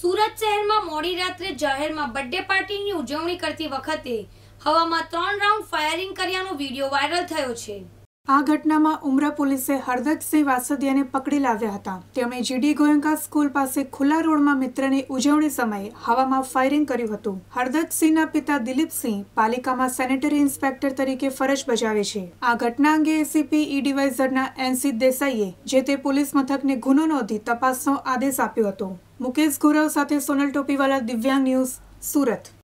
સુરત શહેરમાં મોડી રાત્રે જાહેરમાં બર્થડે પાર્ટીની ઉજવણી કરતી વખતે હવામાં ત્રણ રાઉન્ડ ફાયરિંગ કર્યાનો વિડીયો વાયરલ થયો છે આ ઘટનામાં ઉમરા પોલીસે હરદતસિંહ વાસદિયાને પકડી લાવ્યા હતા તેમણે જીડી ગોયંકા સ્કૂલ પાસે ખુલ્લા રોડમાં મિત્રની ઉજવણી સમયે હવામાં ફાયરિંગ કર્યું હતું હરદતસિંહના પિતા દિલીપસિંહ પાલિકામાં સેનેટરી ઇન્સ્પેક્ટર તરીકે ફરજ બજાવે છે આ ઘટના અંગે એસીપી ઈ ડિવાઇઝરના એનસી દેસાઈએ જે તે પોલીસ મથકને ગુનો નોંધી તપાસનો આદેશ આપ્યો હતો મુકેશ ગોરવ સાથે સોનલ ટોપીવાલા દિવ્યાંગ ન્યૂઝ સુરત